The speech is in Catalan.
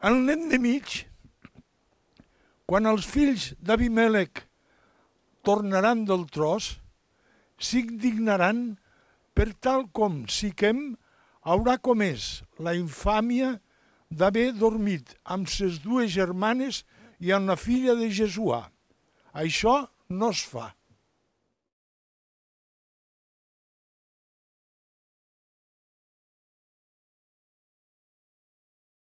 En nen de quan els fills d'Abimelec tornaran del tros, s'indignaran per tal com Siquem haurà comès la infàmia d'haver dormit amb ses dues germanes i amb la filla de Jesuà. Això no es fa.